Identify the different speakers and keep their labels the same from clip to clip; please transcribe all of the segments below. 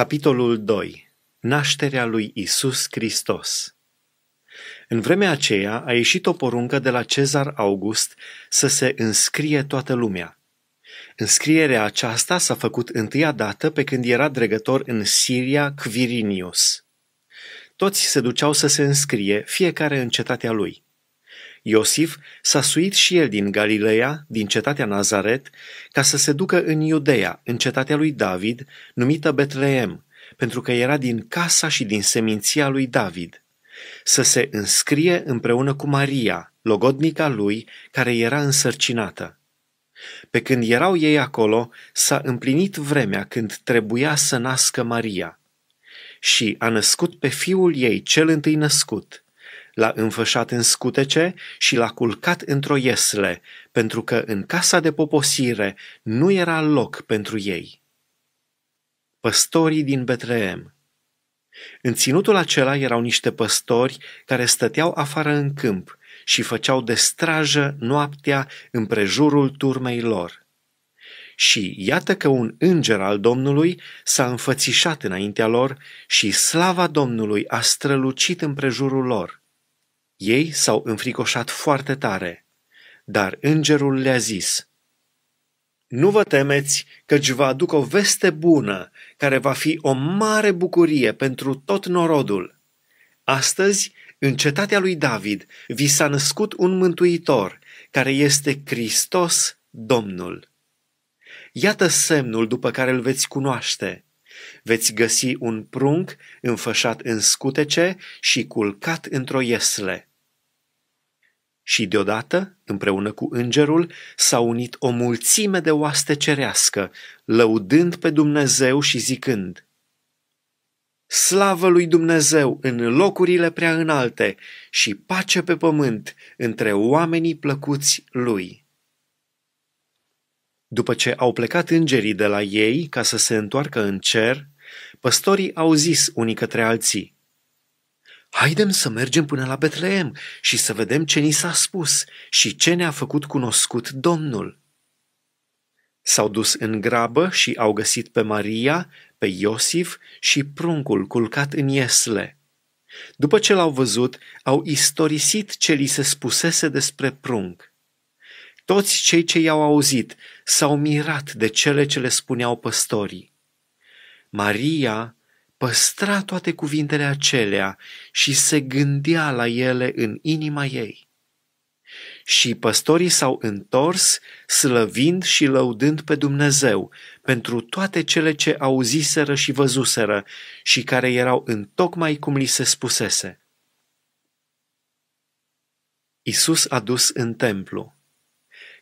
Speaker 1: Capitolul 2. Nașterea lui Isus Hristos. În vremea aceea a ieșit o poruncă de la Cezar August să se înscrie toată lumea. Înscrierea aceasta s-a făcut întâia dată pe când era dregător în Siria Quirinius. Toți se duceau să se înscrie, fiecare în cetatea lui. Iosif s-a suit și el din Galileea, din cetatea Nazaret, ca să se ducă în Iudeea, în cetatea lui David, numită Betleem, pentru că era din casa și din seminția lui David, să se înscrie împreună cu Maria, logodnica lui, care era însărcinată. Pe când erau ei acolo, s-a împlinit vremea când trebuia să nască Maria. Și a născut pe fiul ei cel întâi născut – l-a înfășat în scutece și l-a culcat într-o iesle, pentru că în casa de poposire nu era loc pentru ei. Păstorii din Betleem În ținutul acela erau niște păstori care stăteau afară în câmp și făceau de strajă noaptea împrejurul turmei lor. Și iată că un înger al Domnului s-a înfățișat înaintea lor și slava Domnului a strălucit împrejurul lor. Ei s-au înfricoșat foarte tare, dar îngerul le-a zis, Nu vă temeți, căci vă aduc o veste bună, care va fi o mare bucurie pentru tot norodul. Astăzi, în cetatea lui David, vi s-a născut un mântuitor, care este Hristos Domnul. Iată semnul după care îl veți cunoaște. Veți găsi un prunc înfășat în scutece și culcat într-o iesle. Și deodată, împreună cu îngerul, s-a unit o mulțime de oaste cerească, lăudând pe Dumnezeu și zicând, Slavă lui Dumnezeu în locurile prea înalte și pace pe pământ între oamenii plăcuți lui. După ce au plecat îngerii de la ei ca să se întoarcă în cer, păstorii au zis unii către alții – Haidem să mergem până la Betleem și să vedem ce ni s-a spus și ce ne-a făcut cunoscut Domnul. S-au dus în grabă și au găsit pe Maria, pe Iosif și pruncul culcat în iesle. După ce l-au văzut, au istorisit ce li se spusese despre prunc. Toți cei ce i-au auzit s-au mirat de cele ce le spuneau păstorii. Maria păstra toate cuvintele acelea și se gândea la ele în inima ei. Și păstorii s-au întors, slăvind și lăudând pe Dumnezeu pentru toate cele ce auziseră și văzuseră și care erau tocmai cum li se spusese. Isus a dus în templu.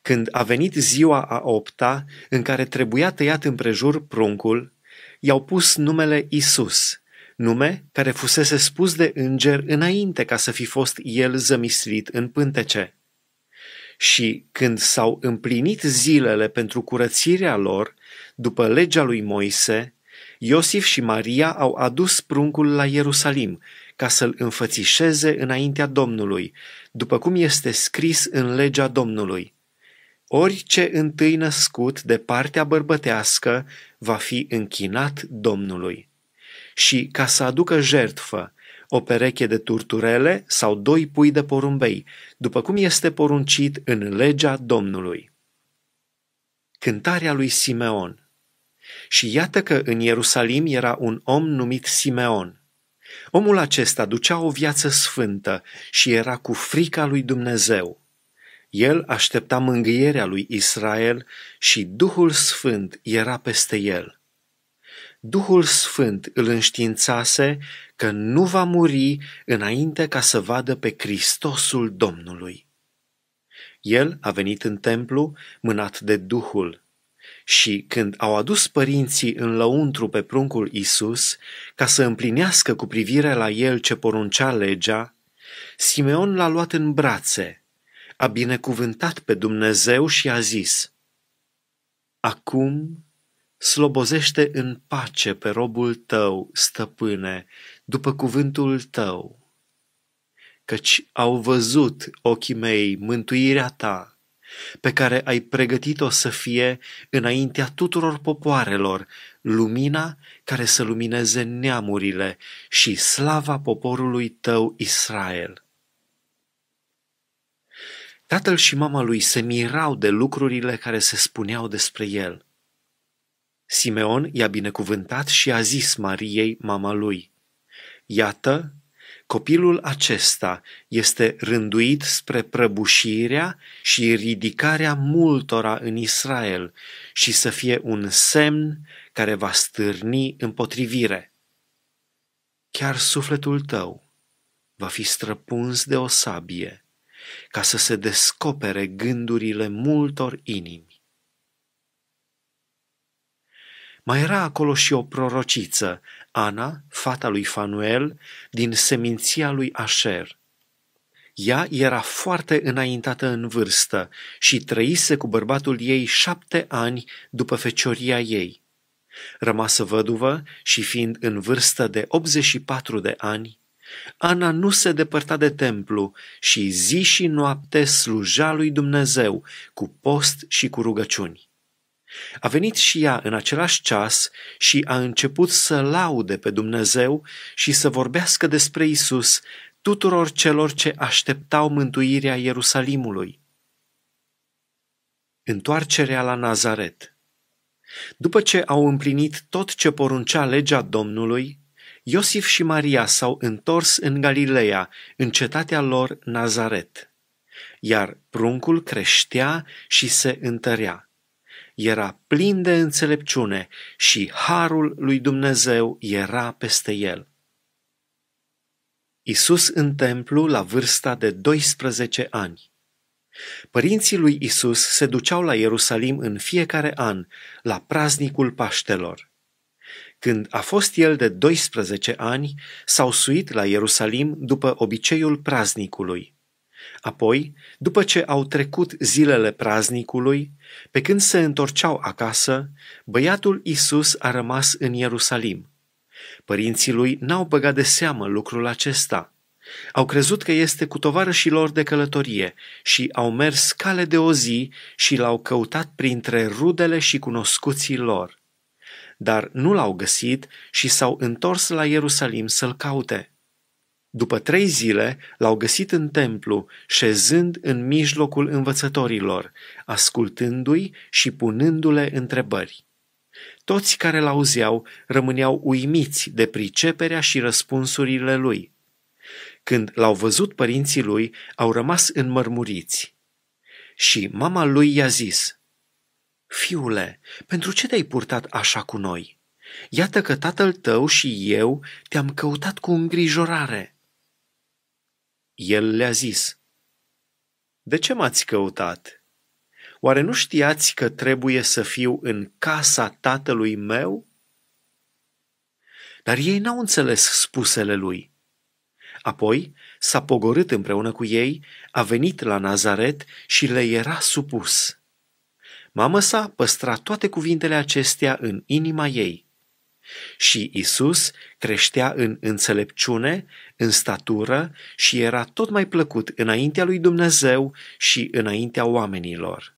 Speaker 1: Când a venit ziua a opta, în care trebuia tăiat împrejur pruncul, i-au pus numele Isus, nume care fusese spus de înger înainte ca să fi fost el zămislit în pântece. Și când s-au împlinit zilele pentru curățirea lor, după legea lui Moise, Iosif și Maria au adus pruncul la Ierusalim ca să-l înfățișeze înaintea Domnului, după cum este scris în legea Domnului orice întâi născut de partea bărbătească va fi închinat Domnului. Și ca să aducă jertfă, o pereche de turturele sau doi pui de porumbei, după cum este poruncit în legea Domnului. Cântarea lui Simeon Și iată că în Ierusalim era un om numit Simeon. Omul acesta ducea o viață sfântă și era cu frica lui Dumnezeu. El aștepta mângâierea lui Israel și Duhul Sfânt era peste el. Duhul Sfânt îl înștiințase că nu va muri înainte ca să vadă pe Hristosul Domnului. El a venit în templu mânat de Duhul și când au adus părinții în lăuntru pe pruncul Isus, ca să împlinească cu privire la el ce poruncea legea, Simeon l-a luat în brațe a binecuvântat pe Dumnezeu și a zis, Acum slobozește în pace pe robul tău, stăpâne, după cuvântul tău, căci au văzut ochii mei mântuirea ta, pe care ai pregătit-o să fie înaintea tuturor popoarelor, lumina care să lumineze neamurile și slava poporului tău Israel. Tatăl și mama lui se mirau de lucrurile care se spuneau despre el. Simeon i-a binecuvântat și a zis Mariei, mama lui, Iată, copilul acesta este rânduit spre prăbușirea și ridicarea multora în Israel și să fie un semn care va stârni împotrivire. Chiar sufletul tău va fi străpuns de o sabie ca să se descopere gândurile multor inimi. Mai era acolo și o prorociță, Ana, fata lui Fanuel, din seminția lui Asher. Ea era foarte înaintată în vârstă și trăise cu bărbatul ei șapte ani după fecioria ei. Rămasă văduvă și fiind în vârstă de 84 de ani, Ana nu se depărta de templu și zi și noapte sluja lui Dumnezeu cu post și cu rugăciuni. A venit și ea în același ceas și a început să laude pe Dumnezeu și să vorbească despre Isus tuturor celor ce așteptau mântuirea Ierusalimului. Întoarcerea la Nazaret După ce au împlinit tot ce poruncea legea Domnului, Iosif și Maria s-au întors în Galileea, în cetatea lor Nazaret. Iar pruncul creștea și se întărea. Era plin de înțelepciune și harul lui Dumnezeu era peste el. Isus în templu la vârsta de 12 ani. Părinții lui Isus se duceau la Ierusalim în fiecare an, la praznicul Paștelor. Când a fost el de 12 ani, s-au suit la Ierusalim după obiceiul praznicului. Apoi, după ce au trecut zilele praznicului, pe când se întorceau acasă, băiatul Isus a rămas în Ierusalim. Părinții lui n-au băgat de seamă lucrul acesta. Au crezut că este cu tovarășii lor de călătorie și au mers cale de o zi și l-au căutat printre rudele și cunoscuții lor dar nu l-au găsit și s-au întors la Ierusalim să-l caute. După trei zile l-au găsit în templu, șezând în mijlocul învățătorilor, ascultându-i și punându-le întrebări. Toți care l-auzeau rămâneau uimiți de priceperea și răspunsurile lui. Când l-au văzut părinții lui, au rămas înmărmuriți. Și mama lui i-a zis – Fiule, pentru ce te-ai purtat așa cu noi? Iată că tatăl tău și eu te-am căutat cu îngrijorare. El le-a zis, De ce m-ați căutat? Oare nu știați că trebuie să fiu în casa tatălui meu? Dar ei n-au înțeles spusele lui. Apoi s-a pogorât împreună cu ei, a venit la Nazaret și le era supus. Mama sa păstra toate cuvintele acestea în inima ei. Și Isus creștea în înțelepciune, în statură și era tot mai plăcut înaintea lui Dumnezeu și înaintea oamenilor.